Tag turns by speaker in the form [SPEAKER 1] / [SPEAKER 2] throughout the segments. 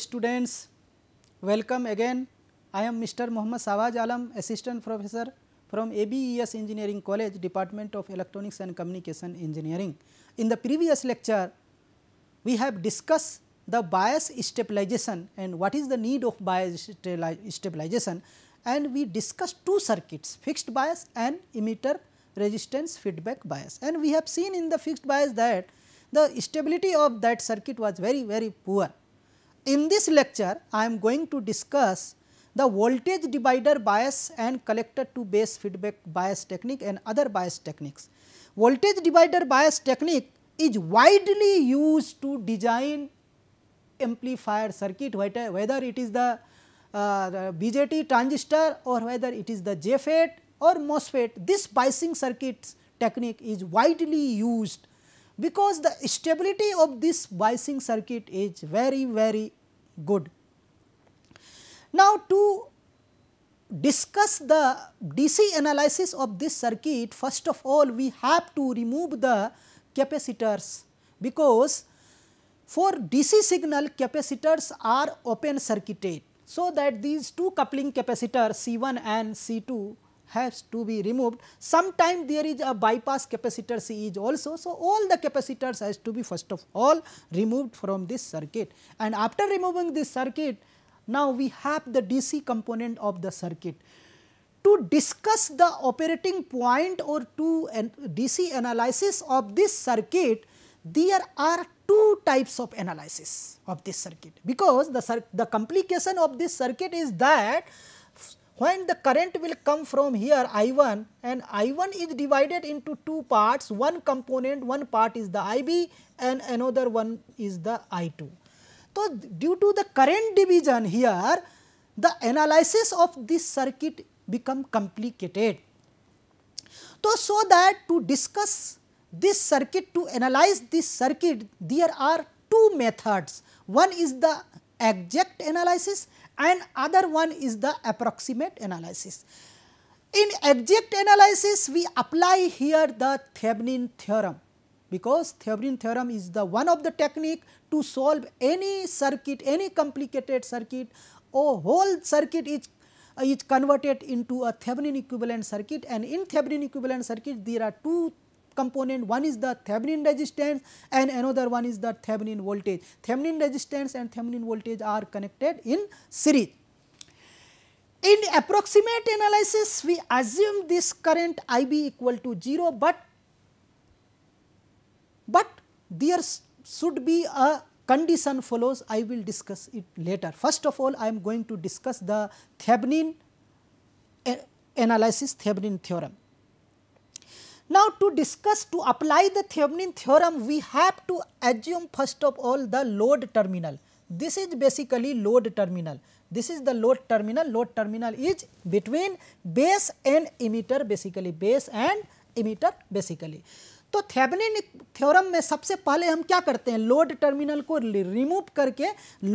[SPEAKER 1] students, welcome again. I am Mr. Mohammad Sawaj Alam, Assistant Professor from ABES Engineering College, Department of Electronics and Communication Engineering. In the previous lecture, we have discussed the bias stabilization and what is the need of bias stabilization and we discussed two circuits fixed bias and emitter resistance feedback bias and we have seen in the fixed bias that the stability of that circuit was very very poor in this lecture, I am going to discuss the voltage divider bias and collector to base feedback bias technique and other bias techniques. Voltage divider bias technique is widely used to design amplifier circuit whether it is the, uh, the BJT transistor or whether it is the JFET or MOSFET. This biasing circuits technique is widely used because the stability of this biasing circuit is very very good. Now, to discuss the DC analysis of this circuit first of all we have to remove the capacitors because for DC signal capacitors are open circuited. So, that these two coupling capacitors C 1 and C 2 has to be removed. Sometimes there is a bypass capacitor C is also. So, all the capacitors has to be first of all removed from this circuit and after removing this circuit now we have the DC component of the circuit. To discuss the operating point or to an DC analysis of this circuit there are two types of analysis of this circuit because the, the complication of this circuit is that when the current will come from here I1 and I1 is divided into two parts, one component, one part is the IB and another one is the I2. So, due to the current division here, the analysis of this circuit become complicated. So, so that to discuss this circuit, to analyze this circuit, there are two methods. One is the exact analysis and other one is the approximate analysis. In exact analysis, we apply here the Thevenin theorem because Thevenin theorem is the one of the technique to solve any circuit, any complicated circuit or whole circuit is is converted into a Thevenin equivalent circuit and in Thevenin equivalent circuit there are two component, one is the Thevenin resistance and another one is the Thevenin voltage. Thevenin resistance and Thevenin voltage are connected in series. In approximate analysis, we assume this current IB equal to 0, but, but there should be a condition follows, I will discuss it later. First of all, I am going to discuss the Thevenin eh, analysis Thevenin theorem. Now to discuss, to apply the Thevenin theorem, we have to assume first of all the load terminal. This is basically load terminal. This is the load terminal. Load terminal is between base and emitter basically, base and emitter basically. तो थेबनिन theorem में सबसे पहले हम क्या करते हैं load terminal को remove करके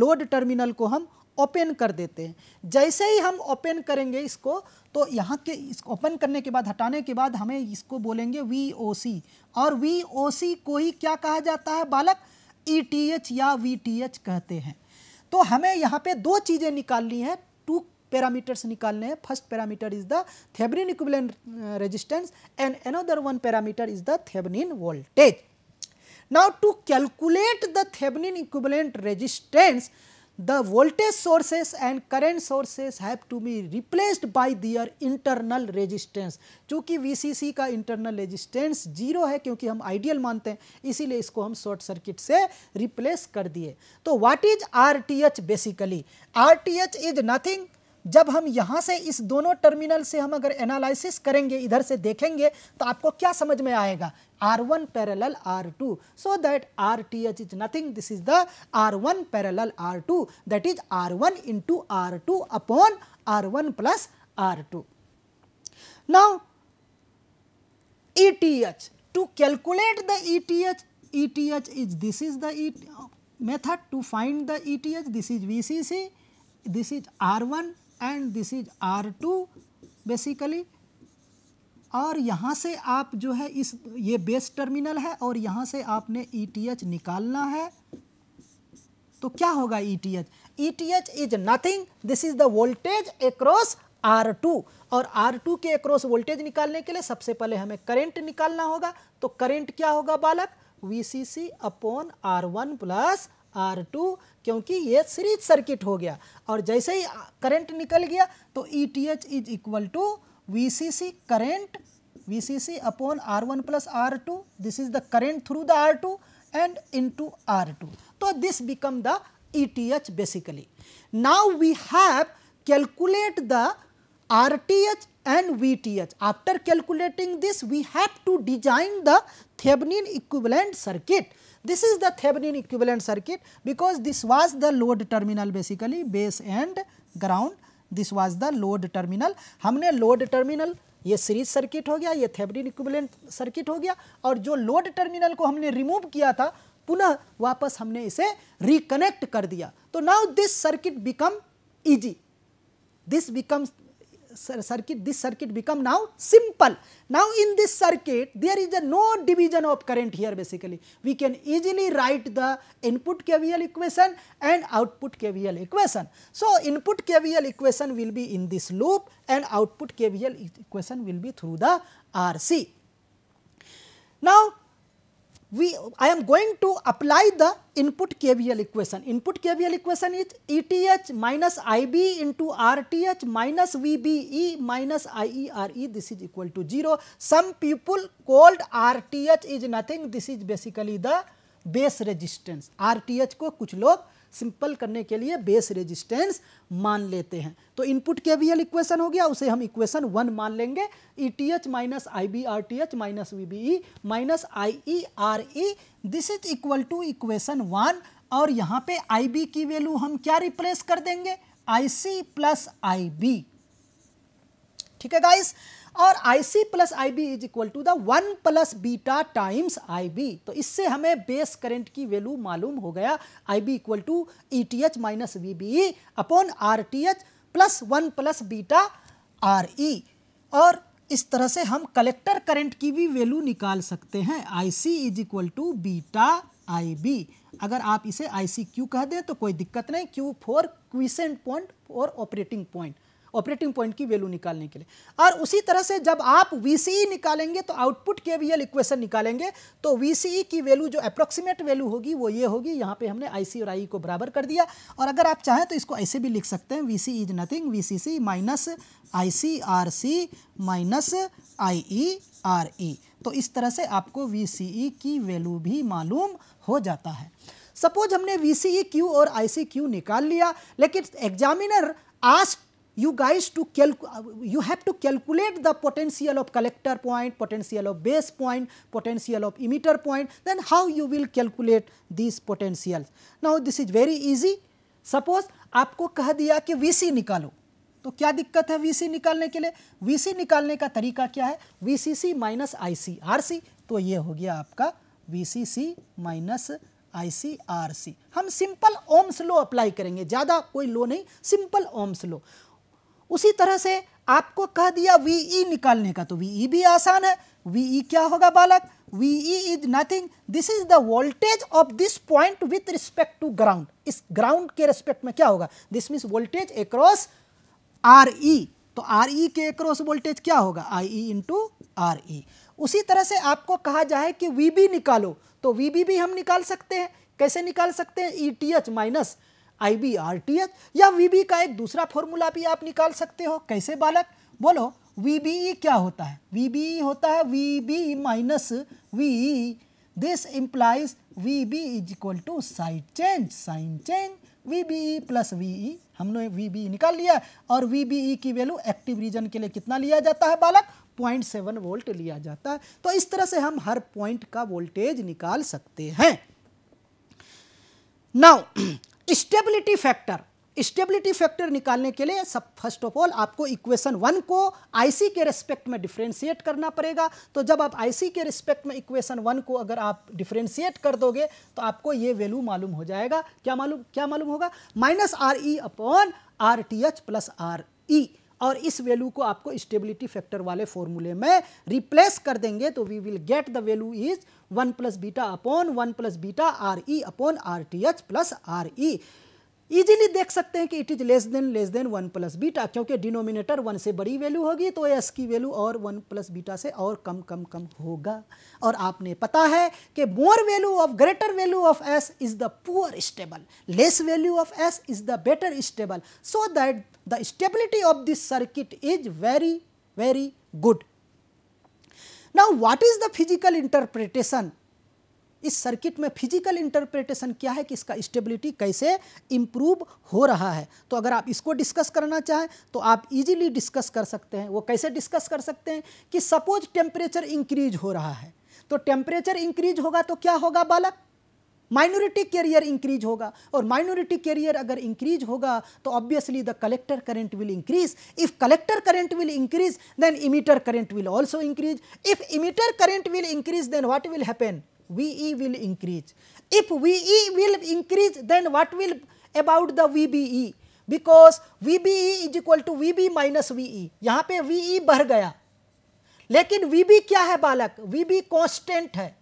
[SPEAKER 1] लोड टर्मिनल को हम ओपन कर देते हैं जैसे ही हम ओपन करेंगे इसको तो यहाँ के इस ओपन करने के बाद हटाने के बाद हमें इसको बोलेंगे वी ओ सी और वी ओ सी को ही क्या कहा जाता है बालक ई टी एच या वी टी एच कहते हैं तो हमें यहाँ पे दो चीज़ें निकालनी है टू पैरामीटर्स निकालने हैं first parameter is the Thevenin equivalent resistance and another one parameter is the Thevenin voltage now to calculate the Thevenin equivalent resistance the voltage sources and current sources have to be replaced by their internal resistance चूँकि VCC का internal resistance zero है क्योंकि हम ideal मानते हैं इसीलिए इसको हम शॉर्ट सर्किट से replace कर दिए तो what is RTH basically? RTH is nothing जब हम यहाँ से इस दोनों टर्मिनल से हम अगर एनालिसिस करेंगे इधर से देखेंगे तो आपको क्या समझ में आएगा R one parallel R two so that R T H is nothing this is the R one parallel R two that is R one into R two upon R one plus R two now E T H to calculate the E T H E T H is this is the method H this is V C C this is R one and this is R to basically और यहाँ से आप जो है इस ये base terminal है और यहाँ से आपने ई टी एच निकालना है तो क्या होगा E T H E T H is nothing this is the voltage across R two और आर टू के एक्रॉस वोल्टेज निकालने के लिए सबसे पहले हमें करेंट निकालना होगा तो करेंट क्या होगा बालक V C C upon R one plus R two क्योंकि ये सीरीज सर्किट हो गया और जैसे ही करंट निकल गया तो E T H is equal to V C C current V C C upon R one plus R two this is the current through the R two and into two R तो this become the E T H basically now we have calculate the R T H and Vth. After calculating this, we have to design the Thevenin equivalent circuit. This is the Thevenin equivalent circuit because this was the load terminal basically base and ground. This was the load terminal. हमने load terminal ये series circuit हो गया ये थेबरिन equivalent circuit हो गया और जो load terminal को हमने रिमूव किया था पुनः वापस हमने इसे रिकनेक्ट कर दिया तो now this circuit become easy this becomes circuit this circuit become now simple. Now in this circuit there is a no division of current here basically we can easily write the input KVL equation and output KVL equation. So, input KVL equation will be in this loop and output KVL equation will be through the RC. Now, we I am going to apply the input KVL equation. Input KVL equation is ETH minus IB into RTH minus VBE minus IERE this is equal to zero Some people called RTH is nothing this is basically the base resistance. RTH ko kuch log simple करने के लिए base resistance मान लेते हैं तो input K we equation हो गया उसे हम इक्वेशन वन मान लेंगे E T H minus I B R T H minus V B E minus I E R E this is equal to equation one और यहाँ पे आई बी की वैल्यू हम क्या रिप्लेस कर देंगे आई सी प्लस आई बी ठीक है गाइस और I C plus I B is equal to the one plus beta times I B तो इससे हमें बेस करंट की वैल्यू मालूम हो गया I B equal to E T H minus V B E upon R T H plus one plus beta R E और इस तरह से हम कलेक्टर करंट की भी वैल्यू निकाल सकते हैं I C is equal to beta I B अगर आप इसे आई सी क्यू कह दें तो कोई दिक्कत नहीं क्यू फोर क्विसेंट पॉइंट और ऑपरेटिंग पॉइंट ऑपरेटिंग पॉइंट की वैल्यू निकालने के लिए और उसी तरह से जब आप वी e निकालेंगे तो आउटपुट के भी इक्वेशन निकालेंगे तो वी e की वैल्यू जो अप्रोक्सीमेट वैल्यू होगी वो ये होगी यहाँ पे हमने आई और आई e को बराबर कर दिया और अगर आप चाहें तो इसको ऐसे भी लिख सकते हैं V is nothing V C C minus I C R C minus I E R E तो इस तरह से आपको वी की वैल्यू भी मालूम हो जाता है सपोज हमने वी सी क्यू और आई सी क्यू निकाल लिया लेकिन examiner asked you guys to calculate you have to calculate the potential of collector point, potential of base point, potential of emitter point, then how you will calculate these potentials. Now, this is very easy. Suppose aapko kah diya ki VC nikalo to kya dikkat hai VC nikalne ke liye VC nikalne ka tarika kya hai VCC minus ic rc to ye ho gaya aapka VCC minus I हम simple ohms law apply करेंगे ज़्यादा कोई लो नहीं simple ohms लो उसी तरह से आपको कह दिया वी ई e निकालने का तो वी ई e भी आसान है वी ई e क्या होगा बालक V E is nothing this is the voltage of this point with respect to ground इस ग्राउंड के रिस्पेक्ट में क्या होगा this means voltage across R E तो आर ई के एक्रॉस वोल्टेज क्या होगा आई ई इंटू आर ई उसी तरह से आपको कहा जाए कि वी बी निकालो तो वी बी भी हम निकाल सकते हैं कैसे निकाल सकते हैं E T H minus I B R T H या वी बी e का एक दूसरा फॉर्मूला भी आप निकाल सकते हो कैसे बालक बोलो वी बी ई क्या होता है वी बी ई होता है V B minus V this implies V B is equal to side change sign change V B E plus V E हमने वी बी ई निकाल लिया और वी बी ई की वैल्यू एक्टिव रीजन के लिए कितना लिया जाता है बालक पॉइंट सेवन वोल्ट लिया जाता है तो इस तरह से हम हर पॉइंट का वोल्टेज निकाल सकते हैं now stability factor stability factor निकालने के लिए सब फर्स्ट ऑफ ऑल आपको इक्वेशन वन को आईसी के रिस्पेक्ट में डिफ्रेंशिएट करना पड़ेगा तो जब आप आईसी के रिस्पेक्ट में इक्वेशन वन को अगर आप डिफ्रेंशिएट कर दोगे तो आपको ये वैल्यू मालूम हो जाएगा क्या मालूम क्या मालूम होगा minus R E upon R T H plus R E और इस वैल्यू को आपको स्टेबिलिटी फैक्टर वाले फॉर्मूले में रिप्लेस कर देंगे तो we will get the value is one plus beta upon one plus beta R E upon R T H plus R E easily देख सकते हैं कि it is less than less than one plus beta क्योंकि denominator one से बड़ी value होगी तो S की वैल्यू और वन प्लस बीटा से और कम कम कम होगा और आपने पता है कि more value of greater value of S is the poor stable less value of S is the better stable so that the stability of this circuit is very very good. Now, what is the physical interpretation? इस circuit में physical interpretation क्या है कि इसका stability कैसे improve हो रहा है तो अगर आप इसको डिस्कस करना चाहें तो आप इजीली डिस्कस कर सकते हैं वो कैसे डिस्कस कर सकते हैं कि सपोज टेम्परेचर इंक्रीज हो रहा है तो टेम्परेचर इंक्रीज होगा तो क्या होगा बालक माइनॉरिटी कैरियर इंक्रीज होगा और माइनॉरिटी कैरियर अगर इंक्रीज होगा तो obviously the collector current will increase if collector current will increase then emitter current will also increase if emitter current will increase then what will happen increase then increase. Will about the V B what will V e e the VBE? Because VBE is equal to VB minus VE. यहाँ पे E e बढ़ गया लेकिन B क्या है बालक B constant है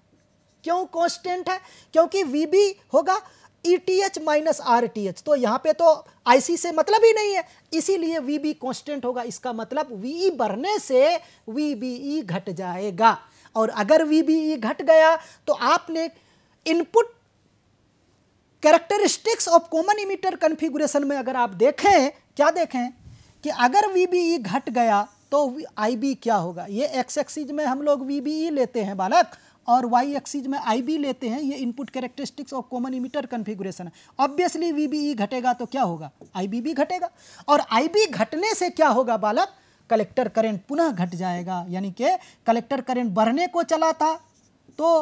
[SPEAKER 1] क्यों कॉन्स्टेंट है क्योंकि वी बी होगा E T H minus R T H तो यहाँ पे तो आई सी से मतलब ही नहीं है इसीलिए वी बी कॉन्स्टेंट होगा इसका मतलब वी ई e बढ़ने से वी बी ई घट जाएगा और अगर वी बी ई घट गया तो आपने input characteristics of common emitter configuration में अगर आप देखें क्या देखें कि अगर वी बी ई घट गया तो आई बी क्या होगा ये एक्स एक्सिस में हम लोग वी बी ई लेते हैं बालक और वाई एक्सीज में आई बी लेते हैं ये इनपुट कैरेक्टरिस्टिक्स और कॉमन इमीटर कन्फिग्रेशन है ऑब्वियसली वी बी ई घटेगा तो क्या होगा आई बी भी घटेगा और आई बी घटने से क्या होगा बालक कलेक्टर करेंट पुनः घट जाएगा यानी कि कलेक्टर करेंट तो बढ़ने को चला था तो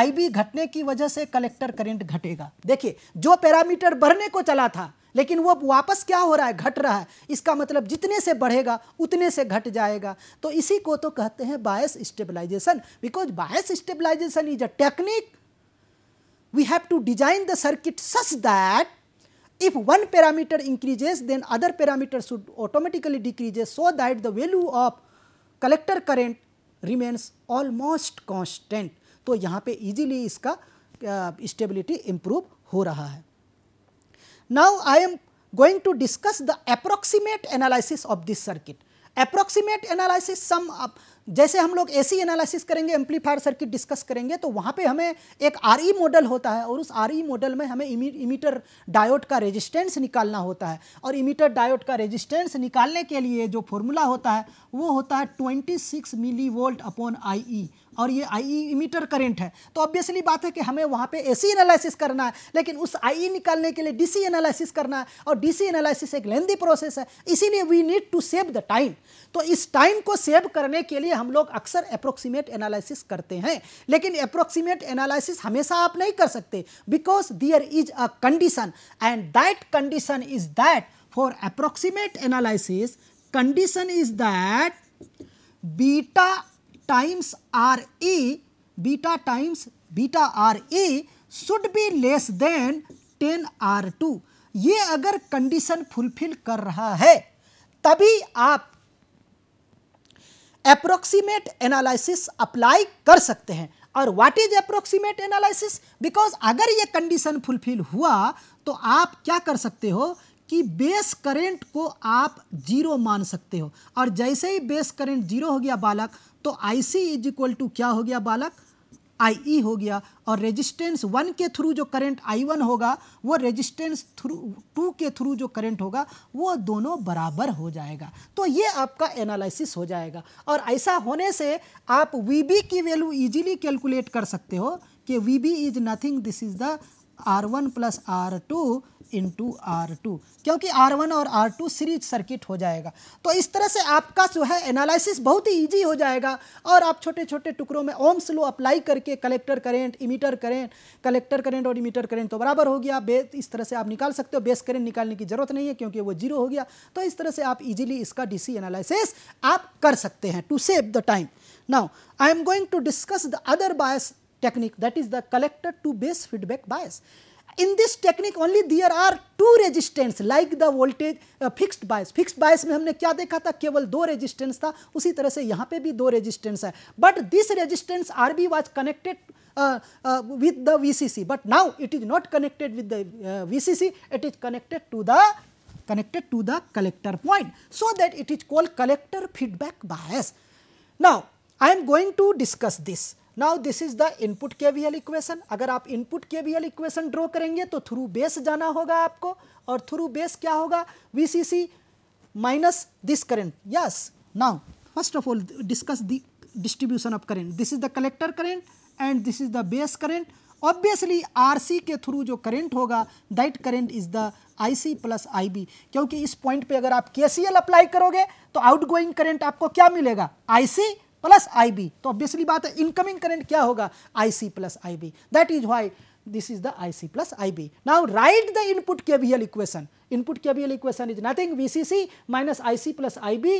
[SPEAKER 1] आई बी घटने की वजह से कलेक्टर करेंट घटेगा देखिए जो पैरामीटर बढ़ने को चला था लेकिन वो वापस क्या हो रहा है घट रहा है इसका मतलब जितने से बढ़ेगा उतने से घट जाएगा तो इसी को तो कहते हैं bias stabilization because bias stabilization is a technique we have to design the circuit such that if one parameter increases then other parameter should automatically decreases so that the value of collector current remains almost constant तो यहाँ पे easily इसका stability improve हो रहा है Now, I am going to discuss the approximate analysis of this circuit. Approximate analysis sum up जैसे हम लोग एसी एनालिसिस करेंगे एम्पलीफायर सर्किट डिस्कस करेंगे तो वहाँ पे हमें एक आर ई मॉडल होता है और उस आर ई मॉडल में हमें इमीटर डायोड का रेजिस्टेंस निकालना होता है और इमीटर डायोड का रेजिस्टेंस निकालने के लिए जो फॉर्मूला होता है वो होता है 26 मिली वोल्ट अपॉन आई ई और ये आई इमीटर करंट है तो ऑब्वियसली बात है कि हमें वहाँ पे एसी एनालिसिस करना है लेकिन उस आई e निकालने के लिए डीसी एनालिसिस करना है और डीसी एनालिसिस एक लेंदी प्रोसेस है इसीलिए we need to save the time तो इस टाइम को सेव करने के लिए हम लोग अक्सर अप्रोक्सीमेट एनालिसिस करते हैं लेकिन अप्रोक्सीमेट एनालिसिस हमेशा आप नहीं कर सकते because there is a condition and that condition is that for approximate analysis condition is that beta times e beta times beta e should be less than 10 R2. ये अगर कंडीशन फुलफिल कर रहा है तभी आप अप्रोक्सीमेट एनालिसिस अप्लाई कर सकते हैं और what is approximate analysis because अगर ये कंडीशन फुलफिल हुआ तो आप क्या कर सकते हो कि बेस करंट को आप जीरो मान सकते हो और जैसे ही बेस करंट जीरो हो गया बालक तो I C is equal to क्या हो गया बालक आई ई e हो गया और रेजिस्टेंस वन के थ्रू जो करंट आई वन होगा वो रेजिस्टेंस थ्रू टू के थ्रू जो करंट होगा वो दोनों बराबर हो जाएगा तो ये आपका एनालिसिस हो जाएगा और ऐसा होने से आप वी बी की वैल्यू इजीली कैलकुलेट कर सकते हो कि V B is nothing this is the R one plus R two into R two क्योंकि आर वन और आर टू सीरीज सर्किट हो जाएगा तो इस तरह से आपका जो है एनालिसिस बहुत ही ईजी हो जाएगा और आप छोटे छोटे टुकड़ों में ओम स्लो अप्लाई करके collector current emitter current collector current और इमीटर करेंट तो बराबर हो गया बेस इस तरह से आप निकाल सकते हो बेस करेंट निकालने की जरूरत नहीं है क्योंकि वो जीरो हो गया तो इस तरह से आप ईजिली इसका सी एनालिसिस आप कर सकते हैं to save the time now I am going to discuss the other bias technique that is the collector to base feedback bias. In this technique only there are two resistance like the voltage uh, fixed bias. Fixed bias में हमने क्या देखा था केवल दो resistance था उसी तरह से यहाँ पे भी दो resistance है But this resistance RB was connected uh, uh, with the VCC but now it is not connected with the uh, VCC it is connected to the connected to the collector point. So that it is called collector feedback bias. Now I am going to discuss this. Now this is the input KVL equation अगर आप input KVL equation draw करेंगे तो through base जाना होगा आपको और through base क्या होगा VCC minus this current yes now first of all discuss the distribution of current this is the collector current and this is the base current obviously C के through जो current होगा that current is the IC plus B क्योंकि इस point पे अगर आप L apply करोगे तो आउट गोइंग करेंट आपको क्या मिलेगा सी प्लस आई बी तो ऑब्वियसली बात है इनकमिंग करेंट क्या होगा I C plus I B that is why this is the I C plus I B now right the input KVL equation input KVL equation is nothing V C C minus I C plus I B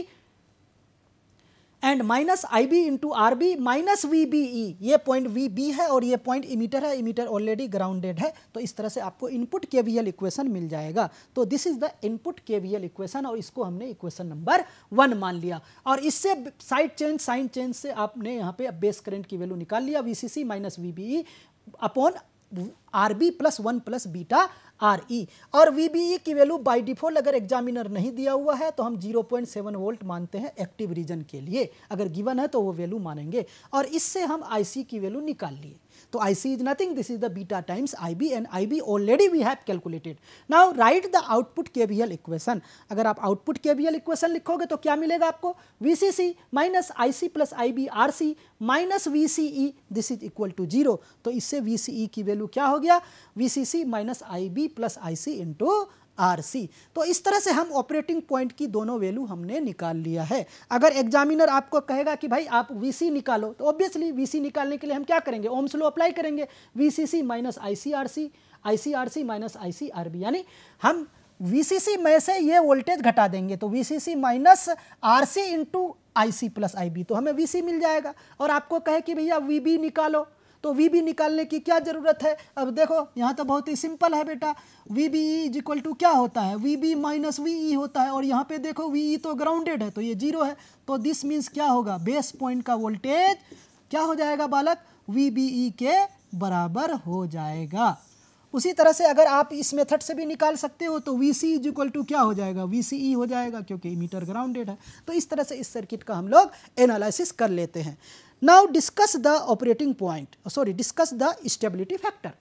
[SPEAKER 1] and minus I B into R B minus V B E ये point V B है और ये point emitter है emitter already grounded है तो इस तरह से आपको input K V L equation मिल जाएगा तो this is the input K V L equation और इसको हमने इक्वेशन नंबर वन मान लिया और इससे साइड चेंज साइन चेंज से आपने यहाँ पे बेस करेंट की वैल्यू निकाल लिया V C C minus V B E upon R B plus one plus beta R E e। और वी बी ई की वैल्यू बाई डिफॉल्ट अगर एग्जामिनर नहीं दिया हुआ है तो हम 0.7 वोल्ट मानते हैं एक्टिव रीजन के लिए अगर गिवन है तो वो वैल्यू मानेंगे और इससे हम आई सी की वैल्यू निकाल लिए तो I C is nothing this is the beta times I B and I B already we have calculated now right the output K V L equation अगर आप output K V L equation लिखोगे तो क्या मिलेगा आपको V C C minus I C plus I B R C minus V C E this is equal to zero तो इससे we C ई की वैल्यू क्या हो गया V C C minus I B plus I C into R C तो इस तरह से हम ऑपरेटिंग पॉइंट की दोनों वैल्यू हमने निकाल लिया है अगर एग्जामिनर आपको कहेगा कि भाई आप वी सी निकालो तो ऑब्वियसली वी सी निकालने के लिए हम क्या करेंगे ओम्स लो अप्लाई करेंगे V C C minus I C R C I C R C minus I C R B यानी हम सी में से ये वोल्टेज घटा देंगे तो C minus R C into I C plus I B तो हमें वी सी मिल जाएगा और आपको कहे कि भैया वी बी निकालो तो वी बी निकालने की क्या ज़रूरत है अब देखो यहाँ तो बहुत ही सिंपल है बेटा V B E is equal to क्या होता है V B minus V E होता है और यहाँ पे देखो वी ई e तो ग्राउंडेड है तो ये जीरो है तो दिस मीन्स क्या होगा बेस पॉइंट का वोल्टेज क्या हो जाएगा बालक वी बी ई के बराबर हो जाएगा उसी तरह से अगर आप इस मेथड से भी निकाल सकते हो तो V C is equal to क्या हो जाएगा वी सी ई हो जाएगा क्योंकि मीटर ग्राउंडेड है तो इस तरह से इस सर्किट का हम लोग एनालिसिस कर लेते हैं Now, discuss the operating point, oh, sorry discuss the stability factor.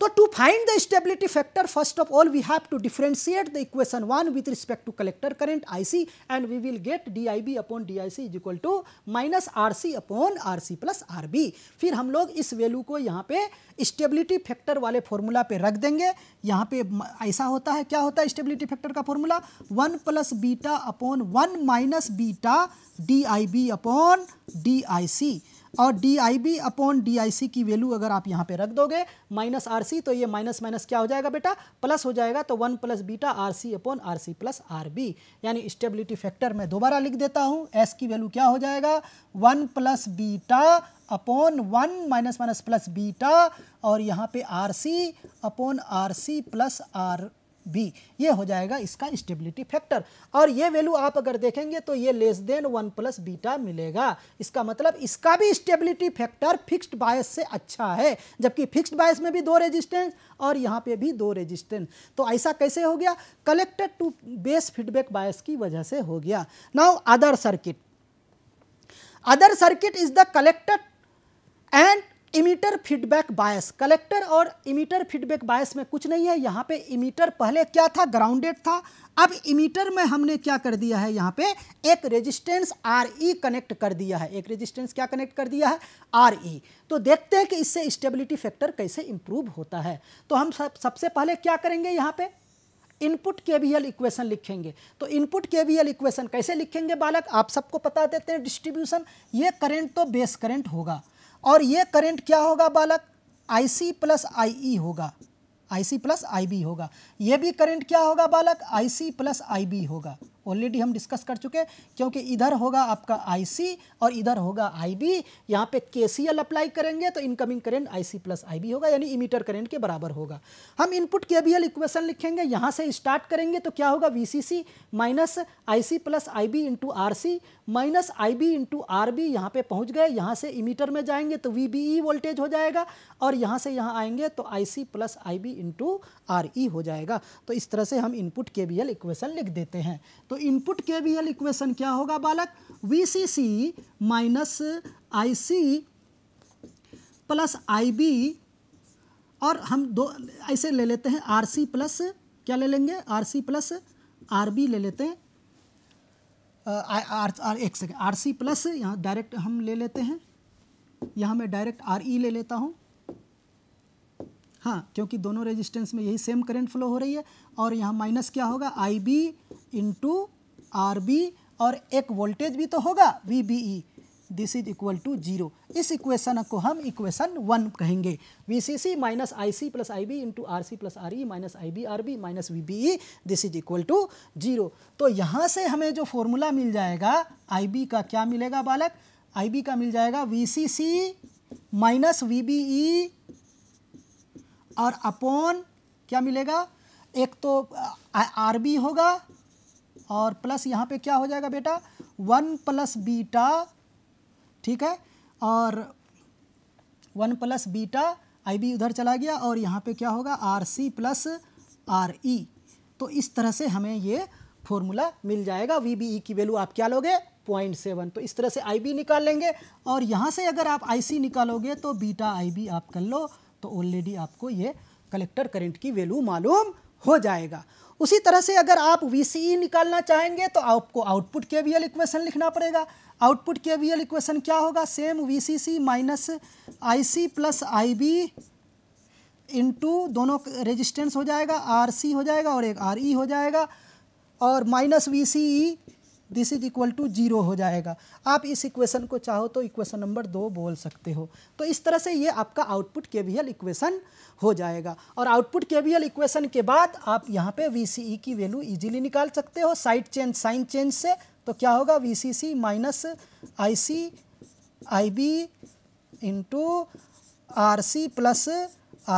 [SPEAKER 1] तो to find the stability factor first of all we have to differentiate the equation one with respect to collector current I C and we will get D I B upon D I C is equal to minus R C upon R C plus R B फिर हम लोग इस value को यहाँ पे stability factor वाले formula पे रख देंगे यहाँ पे ऐसा होता है क्या होता है स्टेबिलिटी फैक्टर का formula one plus beta upon one minus beta D I B upon D I C और D I B upon D I C की वैल्यू अगर आप यहाँ पे रख दोगे माइनस आर सी तो ये माइनस माइनस क्या हो जाएगा बेटा प्लस हो जाएगा तो one plus beta R C upon R C plus R B यानी स्टेबिलिटी फैक्टर मैं दोबारा लिख देता हूँ एस की वैल्यू क्या हो जाएगा one plus beta upon one minus minus plus beta और यहाँ पे R C upon R C plus R B ये हो जाएगा इसका स्टेबिलिटी फैक्टर और ये वैल्यू आप अगर देखेंगे तो ये less than one plus beta मिलेगा इसका मतलब इसका भी स्टेबिलिटी फैक्टर फिक्स्ड बायस से अच्छा है जबकि फिक्स्ड बायस में भी दो रेजिस्टेंस और यहाँ पे भी दो रेजिस्टेंस तो ऐसा कैसे हो गया collected to base feedback bias की वजह से हो गया now other circuit other circuit is the collected and emitter feedback bias collector और इमीटर फीडबैक बायस में कुछ नहीं है यहाँ पे इमीटर पहले क्या था ग्राउंडेड था अब इमीटर में हमने क्या कर दिया है यहाँ पे एक रेजिस्टेंस आर ई कनेक्ट कर दिया है एक रेजिस्टेंस क्या कनेक्ट कर दिया है आर ई तो देखते हैं कि इससे स्टेबिलिटी फैक्टर कैसे इम्प्रूव होता है तो हम सब सबसे पहले क्या करेंगे यहाँ पे इनपुट केवीएल इक्वेशन लिखेंगे तो इनपुट केवीएल इक्वेशन कैसे लिखेंगे बालक आप सबको बता देते हैं डिस्ट्रीब्यूशन ये करेंट तो बेस करेंट होगा और ये करंट क्या होगा बालक आई सी प्लस आई ई होगा I C plus I B होगा ये भी करंट क्या होगा बालक I C plus I B होगा ऑलरेडी हम डिस्कस कर चुके क्योंकि इधर होगा आपका आईसी और इधर होगा आईबी यहाँ पे केसीएल अप्लाई करेंगे तो incoming I IC plus IB होगा यानी इमीटर करेंट के बराबर होगा हम इनपुट के बी इक्वेशन लिखेंगे यहाँ से स्टार्ट करेंगे तो क्या होगा V C minus C plus I B into C minus B into B यहाँ पे पहुँच गए यहाँ से इमीटर में जाएंगे तो वीबीई वोल्टेज e हो जाएगा और यहाँ से यहाँ आएंगे तो I C plus B into R E हो जाएगा तो इस तरह से हम इनपुट के बी इक्वेशन लिख देते हैं तो तो इनपुट एल इक्वेशन क्या होगा बालक V C C minus I C plus I B और हम दो ऐसे ले लेते हैं आर सी प्लस क्या ले लेंगे R C plus R B ले लेते हैं आर आर एक सेकेंड आर सी प्लस यहाँ डायरेक्ट हम ले लेते हैं यहाँ मैं डायरेक्ट आर ई ले लेता हूँ हाँ क्योंकि दोनों रेजिस्टेंस में यही सेम करंट फ्लो हो रही है और यहाँ माइनस क्या होगा I B into R B और एक वोल्टेज भी तो होगा V B E this is equal to zero इस इक्वेशन को हम इक्वेशन वन कहेंगे V C C minus I C plus I B into R C plus R E minus I B R B minus V B E this is equal to zero तो यहाँ से हमें जो formula मिल जाएगा आई B का क्या मिलेगा बालक आई बी का मिल जाएगा V C C minus V B E और अपॉन क्या मिलेगा एक तो आर बी होगा और प्लस यहाँ पे क्या हो जाएगा बेटा वन प्लस बीटा ठीक है और one plus beta I B उधर चला गया और यहाँ पे क्या होगा R C plus R E तो इस तरह से हमें ये फॉर्मूला मिल जाएगा वी बी ई की वैल्यू आप क्या लोगे पॉइंट सेवन तो इस तरह से आई बी निकाल लेंगे और यहाँ से अगर आप आई सी निकालोगे तो बीटा आई बी आप कर लो तो ऑलरेडी आपको ये कलेक्टर करंट की वैल्यू मालूम हो जाएगा उसी तरह से अगर आप वी e निकालना चाहेंगे तो आपको आउटपुट के वी इक्वेशन लिखना पड़ेगा आउटपुट के वी इक्वेशन क्या होगा same V C C minus I C plus I B into दोनों रेजिस्टेंस हो जाएगा आर सी हो जाएगा और एक आर ई e हो जाएगा और minus V C E this is equal to zero हो जाएगा आप इस इक्वेशन को चाहो तो इक्वेशन नंबर दो बोल सकते हो तो इस तरह से ये आपका आउटपुट केवीएल इक्वेशन हो जाएगा और आउटपुट केवीएल इक्वेशन के बाद आप यहाँ पे ई e की वैल्यू इजीली निकाल सकते हो साइड चेंज साइन चेंज से तो क्या होगा V C C minus I C I B into R C plus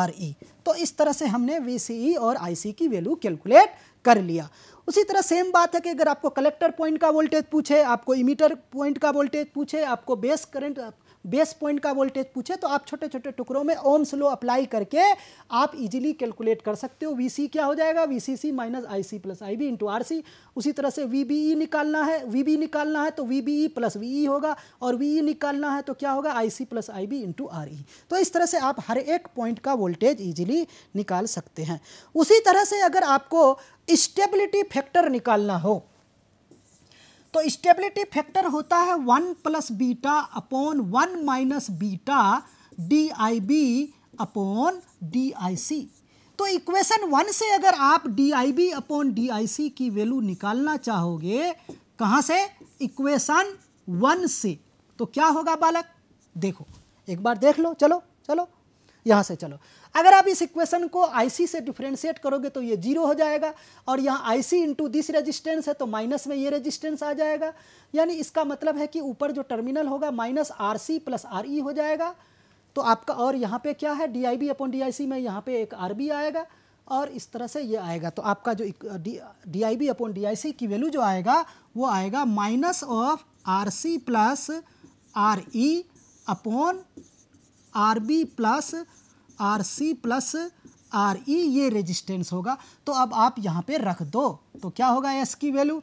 [SPEAKER 1] R E तो इस तरह से हमने वी सी ई और आई सी की वैल्यू कैलकुलेट कर लिया उसी तरह सेम बात है कि अगर आपको कलेक्टर पॉइंट का वोल्टेज पूछे आपको इमीटर पॉइंट का वोल्टेज पूछे आपको बेस करंट आप, बेस पॉइंट का वोल्टेज पूछे तो आप छोटे छोटे टुकड़ों में ओम स्लो अप्लाई करके आप इजीली कैलकुलेट कर सकते हो वी क्या हो जाएगा V C C minus I C plus I B into R C उसी तरह से वी बी ई निकालना है वी बी निकालना है तो V B E plus V E होगा और वी ई निकालना है तो क्या होगा I C plus I B into R E तो इस तरह से आप हर एक पॉइंट का वोल्टेज ईजिली निकाल सकते हैं उसी तरह से अगर आपको स्टेबिलिटी फैक्टर निकालना हो तो स्टेबिलिटी फैक्टर होता है one plus beta upon one minus beta D I B upon D I C तो इक्वेशन वन से अगर आप D I B upon D I C की वैल्यू निकालना चाहोगे कहाँ से इक्वेशन वन से तो क्या होगा बालक देखो एक बार देख लो चलो चलो यहाँ से चलो अगर आप इस इक्वेशन को आईसी से डिफ्रेंशिएट करोगे तो ये जीरो हो जाएगा और यहाँ I C into this resistance है तो माइनस में ये रजिस्टेंस आ जाएगा यानी इसका मतलब है कि ऊपर जो टर्मिनल होगा minus R C plus R E हो जाएगा तो आपका और यहाँ पे क्या है D I B upon D I C में यहाँ पे एक आर बी आएगा और इस तरह से ये आएगा तो आपका जो D I B upon D I C की वैल्यू जो आएगा वो आएगा minus of R C plus R E upon R B plus R C plus R E ये रेजिस्टेंस होगा तो अब आप यहाँ पे रख दो तो क्या होगा एस की value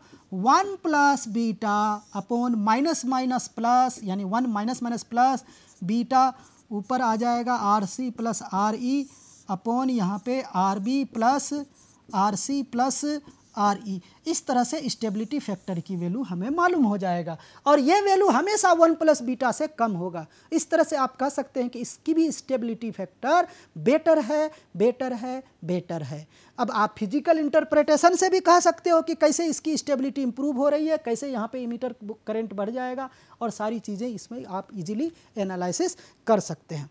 [SPEAKER 1] one plus beta upon minus minus plus यानी one minus minus plus beta ऊपर आ जाएगा R C plus R E upon यहाँ पे R B plus R C plus R E e. इस तरह से स्टेबिलिटी फैक्टर की वैल्यू हमें मालूम हो जाएगा और ये वैल्यू हमेशा वन प्लस बीटा से कम होगा इस तरह से आप कह सकते हैं कि इसकी भी स्टेबिलिटी फैक्टर बेटर है बेटर है बेटर है अब आप फिजिकल इंटरप्रिटेशन से भी कह सकते हो कि कैसे इसकी स्टेबिलिटी इंप्रूव हो रही है कैसे यहाँ पे इमीटर करेंट बढ़ जाएगा और सारी चीज़ें इसमें आप इजीली एनालिसिस कर सकते हैं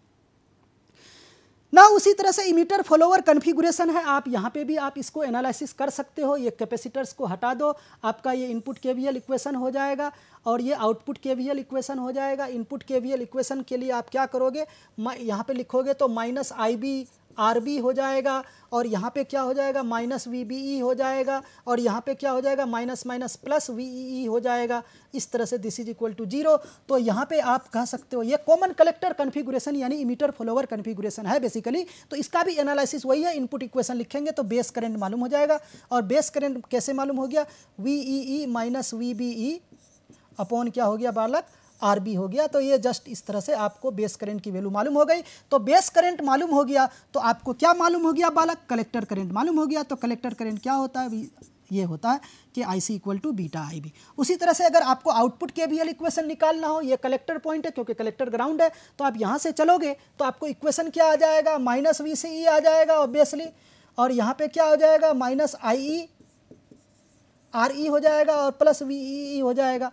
[SPEAKER 1] ना उसी तरह से इमीटर फॉलोअर कन्फिगुरेशन है आप यहाँ पे भी आप इसको एनालिसिस कर सकते हो ये कैपेसिटर्स को हटा दो आपका ये इनपुट केवीएल इक्वेशन हो जाएगा और ये आउटपुट केवीएल इक्वेशन हो जाएगा इनपुट केवीएल इक्वेशन के लिए आप क्या करोगे यहाँ पे लिखोगे तो minus I B R B हो जाएगा और यहाँ पे क्या हो जाएगा माइनस वी बी ई हो जाएगा और यहाँ पे क्या हो जाएगा minus minus plus V E E हो जाएगा इस तरह से this is equal to zero तो यहाँ पे आप कह सकते हो ये कॉमन कलेक्टर कन्फिगुरेशन यानी इमीटर फॉलोवर कन्फिगुरेशन है बेसिकली तो इसका भी एनालिसिस वही है इनपुट इक्वेशन लिखेंगे तो बेस करेंट मालूम हो जाएगा और बेस करेंट कैसे मालूम हो गया V E E minus V B E upon क्या हो गया बालक आर बी हो गया तो ये जस्ट इस तरह से आपको बेस करेंट की वैल्यू मालूम हो गई तो बेस करेंट मालूम हो गया तो आपको क्या मालूम हो गया बालक कलेक्टर करेंट मालूम हो गया तो कलेक्टर करेंट क्या होता है ये होता है कि I C equal to beta I B उसी तरह से अगर आपको आउटपुट के भी एल इक्वेशन निकालना हो ये कलेक्टर पॉइंट है क्योंकि कलेक्टर ग्राउंड है तो आप यहाँ से चलोगे तो आपको इक्वेशन क्या आ जाएगा माइनस वी सी ई आ जाएगा ऑब्वियसली और यहाँ पे क्या हो जाएगा minus I E R E हो जाएगा और प्लस वी ई ई हो जाएगा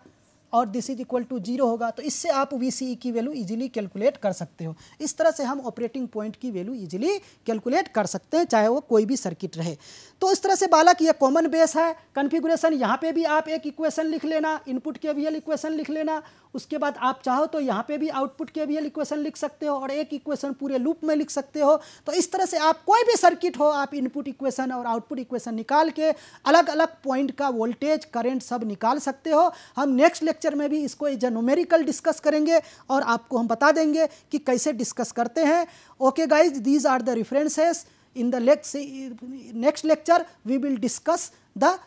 [SPEAKER 1] और this is equal to zero होगा तो इससे आप वी e की वैल्यू इजीली कैलकुलेट कर सकते हो इस तरह से हम ऑपरेटिंग पॉइंट की वैल्यू इजीली कैलकुलेट कर सकते हैं चाहे वो कोई भी सर्किट रहे तो इस तरह से बाला की ये कॉमन बेस है कन्फिगुरेशन यहाँ पे भी आप एक इक्वेशन लिख लेना इनपुट के भी इक्वेशन लिख लेना उसके बाद आप चाहो तो यहाँ पे भी आउटपुट के भी इक्वेशन लिख सकते हो और एक इक्वेशन पूरे लूप में लिख सकते हो तो इस तरह से आप कोई भी सर्किट हो आप इनपुट इक्वेशन और आउटपुट इक्वेशन निकाल के अलग अलग पॉइंट का वोल्टेज करेंट सब निकाल सकते हो हम नेक्स्ट लेक्चर लेक्चर में भी इसको एज न्यूमेरिकल डिस्कस करेंगे और आपको हम बता देंगे कि कैसे डिस्कस करते हैं okay guys these are the references in the next lecture we will discuss the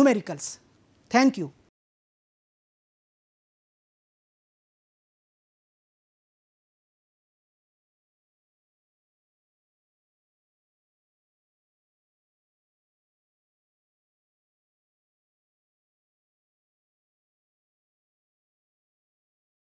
[SPEAKER 1] numericals thank you